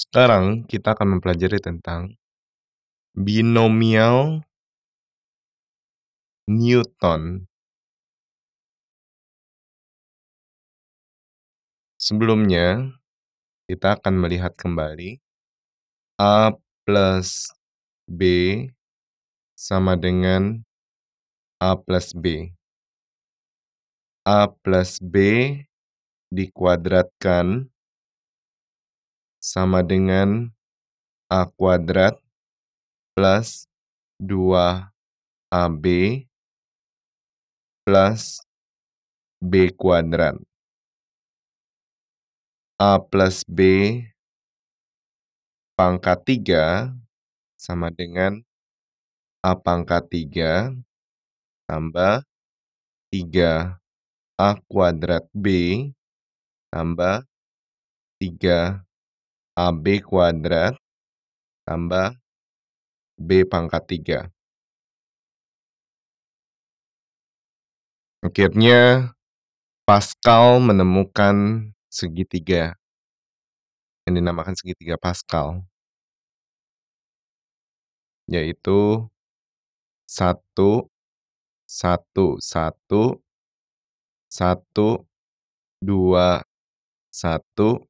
Sekarang kita akan mempelajari tentang binomial Newton. Sebelumnya, kita akan melihat kembali A plus B sama dengan A plus B. A plus B dikuadratkan sama dengan A kuadrat plus 2AB plus B kuadrat. A plus B pangkat 3 sama dengan A pangkat 3 tambah 3A kuadrat B tambah 3 AB kuadrat tambah B pangkat 3. Akhirnya Pascal menemukan segitiga yang dinamakan segitiga Pascal yaitu 1 1 1 1 2 1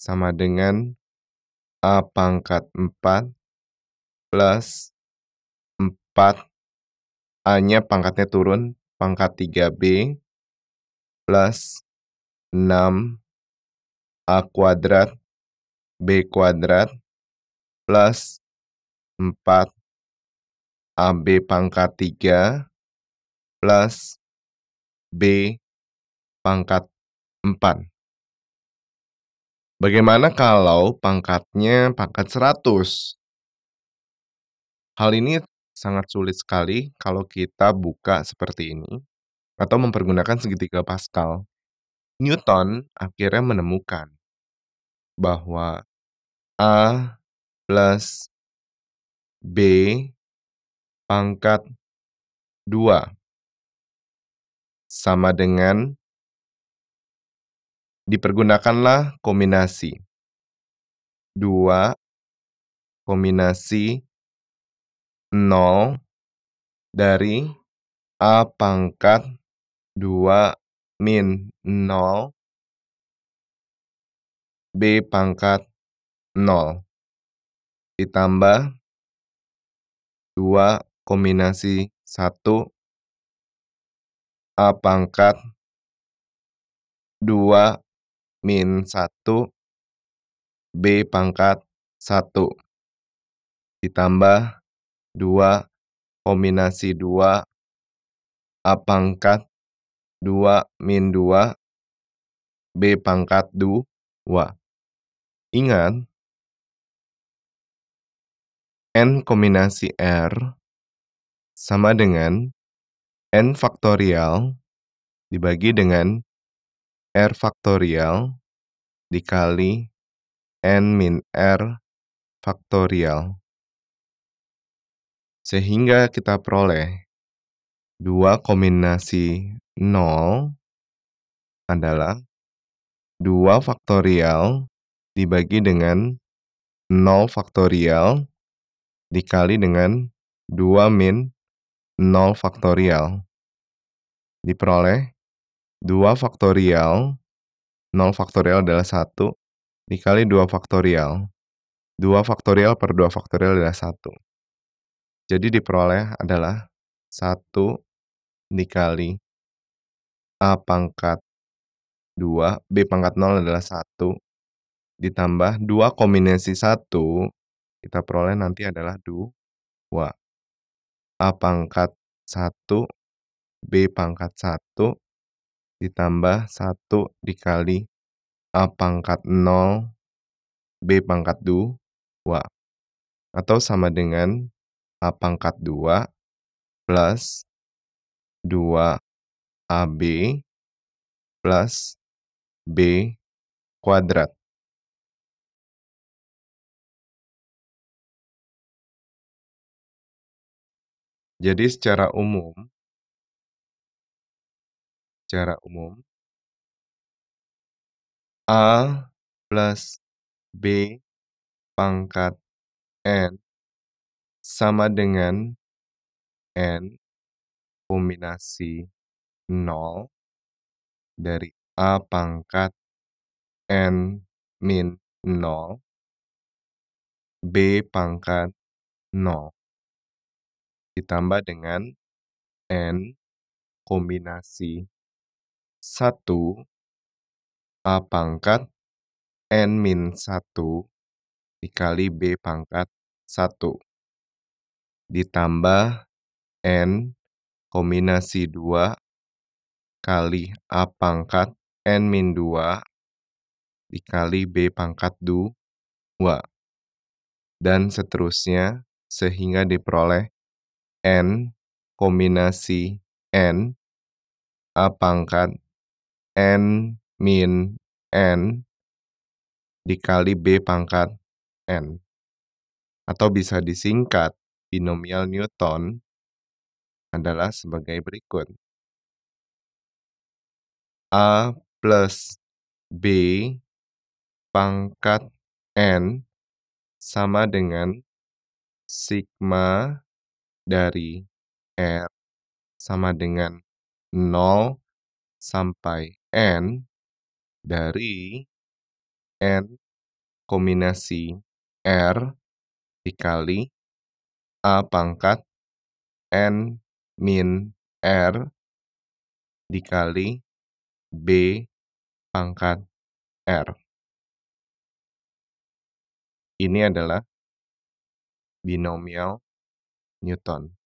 sama dengan A pangkat 4 plus 4 A-nya pangkatnya turun, pangkat 3B plus 6 A kuadrat B kuadrat plus 4 AB pangkat 3 plus B pangkat 4. Bagaimana kalau pangkatnya pangkat 100? Hal ini sangat sulit sekali kalau kita buka seperti ini atau mempergunakan segitiga Pascal. Newton akhirnya menemukan bahwa A plus B pangkat 2 sama dengan dipergunakanlah kombinasi. 2 kombinasi 0 dari A pangkat 2 min 0 B pangkat 0 ditambah 2 kombinasi 1 A pangkat 2 min 1 B pangkat 1 ditambah 2 kombinasi 2 A pangkat 2 min 2 B pangkat 2. Ingat, N kombinasi R sama dengan N faktorial dibagi dengan R faktorial dikali N min R faktorial. Sehingga kita peroleh 2 kombinasi 0 adalah 2 faktorial dibagi dengan 0 faktorial dikali dengan 2 min 0 faktorial. Diperoleh 2 faktorial, 0 faktorial adalah 1, dikali 2 faktorial. 2 faktorial per 2 faktorial adalah 1. Jadi diperoleh adalah 1 dikali A pangkat 2, B pangkat 0 adalah 1, ditambah 2 kombinasi 1, kita peroleh nanti adalah 2. A pangkat 1, B pangkat 1, ditambah 1 dikali A pangkat 0 B pangkat 2 atau sama dengan A pangkat 2 plus 2 AB plus B kuadrat. Jadi secara umum, secara umum A plus B pangkat N sama dengan N kombinasi 0 dari A pangkat N min 0 B pangkat 0 ditambah dengan N kombinasi 1 A pangkat N min 1 dikali B pangkat 1 ditambah N kombinasi 2 kali A pangkat N min 2 dikali B pangkat 2 dan seterusnya sehingga diperoleh N kombinasi N A pangkat N min N dikali B pangkat N. Atau bisa disingkat binomial Newton adalah sebagai berikut. A plus B pangkat N sama dengan sigma dari R sama dengan 0 sampai n dari n kombinasi r dikali a pangkat n min r dikali b pangkat r. Ini adalah binomial Newton.